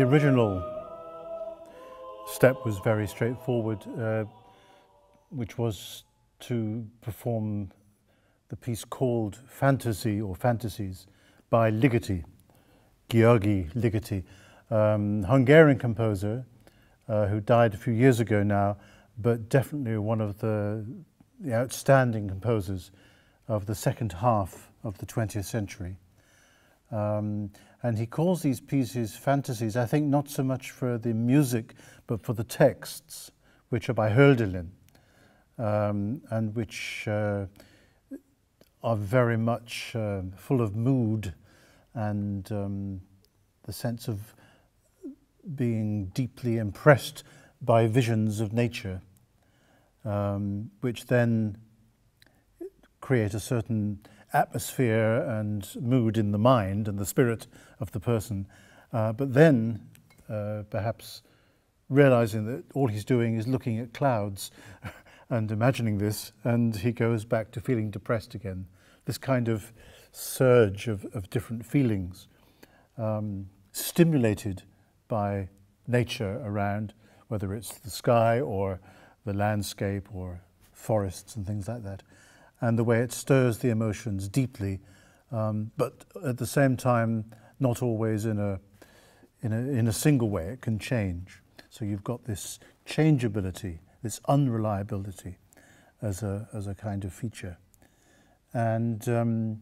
The original step was very straightforward, uh, which was to perform the piece called Fantasy or Fantasies by Ligeti, Georgi Ligeti, um, Hungarian composer uh, who died a few years ago now, but definitely one of the, the outstanding composers of the second half of the 20th century. Um, and he calls these pieces fantasies, I think not so much for the music, but for the texts, which are by Hölderlin, um, and which uh, are very much uh, full of mood and um, the sense of being deeply impressed by visions of nature, um, which then create a certain atmosphere and mood in the mind and the spirit of the person, uh, but then uh, perhaps realizing that all he's doing is looking at clouds and imagining this, and he goes back to feeling depressed again. This kind of surge of, of different feelings, um, stimulated by nature around, whether it's the sky or the landscape or forests and things like that and the way it stirs the emotions deeply, um, but at the same time, not always in a, in a, in a single way. It can change. So you've got this changeability, this unreliability as a, as a kind of feature. And um,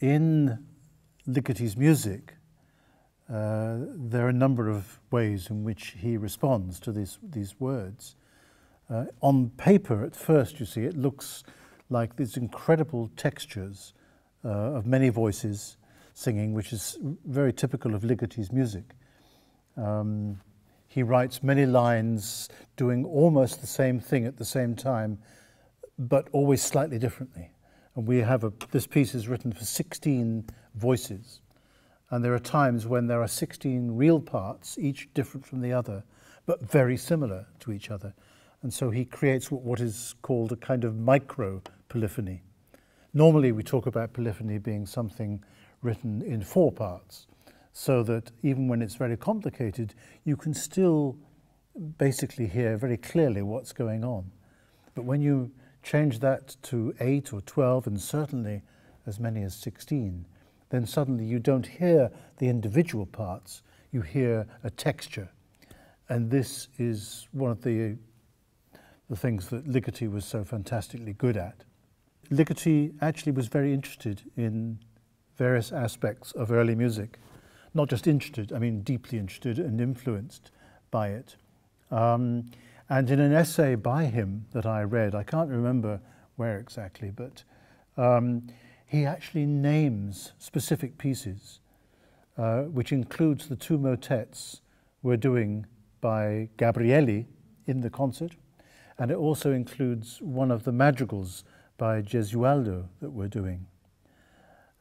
in Ligeti's music, uh, there are a number of ways in which he responds to these, these words. Uh, on paper, at first, you see, it looks like these incredible textures uh, of many voices singing, which is very typical of Ligeti's music. Um, he writes many lines doing almost the same thing at the same time, but always slightly differently. And we have a, this piece is written for 16 voices. And there are times when there are 16 real parts, each different from the other, but very similar to each other. And so he creates what is called a kind of micro polyphony. Normally, we talk about polyphony being something written in four parts, so that even when it's very complicated, you can still basically hear very clearly what's going on. But when you change that to eight or 12, and certainly as many as 16, then suddenly you don't hear the individual parts, you hear a texture. And this is one of the the things that Ligeti was so fantastically good at. Ligeti actually was very interested in various aspects of early music, not just interested, I mean deeply interested and influenced by it. Um, and in an essay by him that I read, I can't remember where exactly, but um, he actually names specific pieces, uh, which includes the two motets we're doing by Gabrielli in the concert, and it also includes one of the madrigals by Gesualdo that we're doing.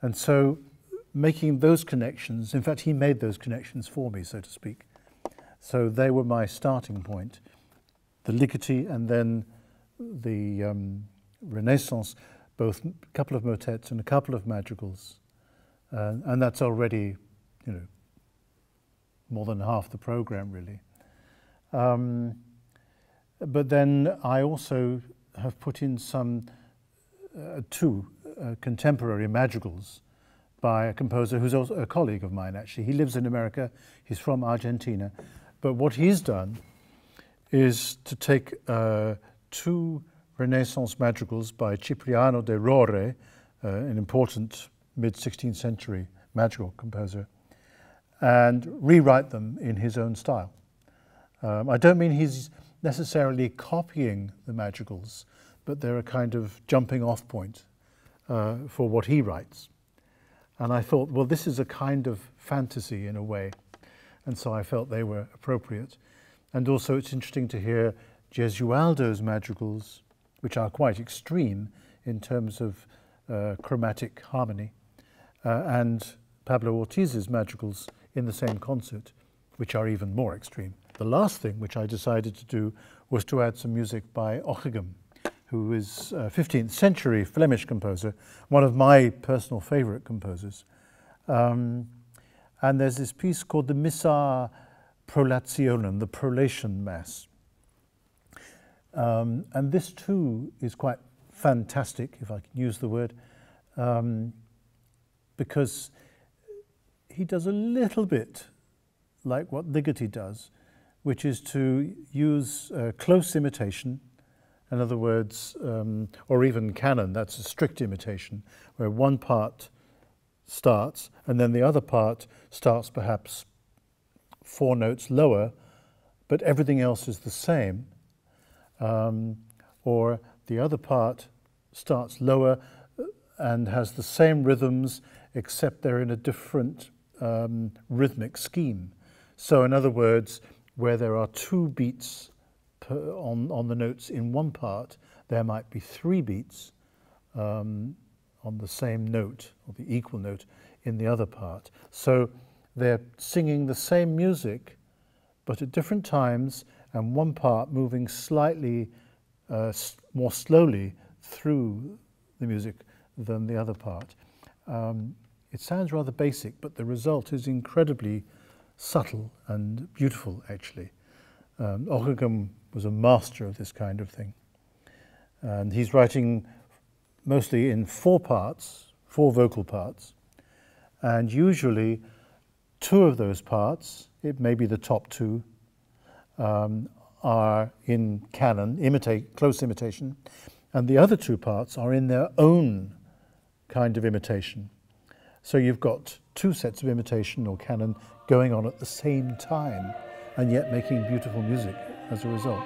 And so making those connections, in fact, he made those connections for me, so to speak. So they were my starting point. The Ligeti and then the um, Renaissance, both a couple of motets and a couple of madrigals. Uh, and that's already, you know, more than half the program, really. Um, but then I also have put in some uh, two uh, contemporary madrigals by a composer who's also a colleague of mine, actually. He lives in America, he's from Argentina. But what he's done is to take uh, two Renaissance madrigals by Cipriano de Rore, uh, an important mid 16th century madrigal composer, and rewrite them in his own style. Um, I don't mean he's necessarily copying the madrigals, but they're a kind of jumping off point uh, for what he writes. And I thought, well, this is a kind of fantasy in a way. And so I felt they were appropriate. And also, it's interesting to hear Gesualdo's madrigals, which are quite extreme in terms of uh, chromatic harmony, uh, and Pablo Ortiz's madrigals in the same concert, which are even more extreme. The last thing which I decided to do was to add some music by Ochigem, who is a 15th century Flemish composer, one of my personal favorite composers. Um, and there's this piece called the Missa Prolationum, the Prolation Mass. Um, and this too is quite fantastic, if I can use the word, um, because he does a little bit like what Ligeti does, which is to use uh, close imitation, in other words, um, or even canon, that's a strict imitation, where one part starts and then the other part starts perhaps four notes lower, but everything else is the same. Um, or the other part starts lower uh, and has the same rhythms, except they're in a different um, rhythmic scheme. So, in other words, where there are two beats on, on the notes in one part, there might be three beats um, on the same note, or the equal note, in the other part. So they're singing the same music, but at different times, and one part moving slightly uh, more slowly through the music than the other part. Um, it sounds rather basic, but the result is incredibly subtle and beautiful, actually. Um, was a master of this kind of thing. And he's writing mostly in four parts, four vocal parts, and usually two of those parts, it may be the top two, um, are in canon, imitate, close imitation, and the other two parts are in their own kind of imitation. So you've got two sets of imitation or canon going on at the same time and yet making beautiful music as a result.